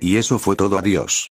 Y eso fue todo adiós.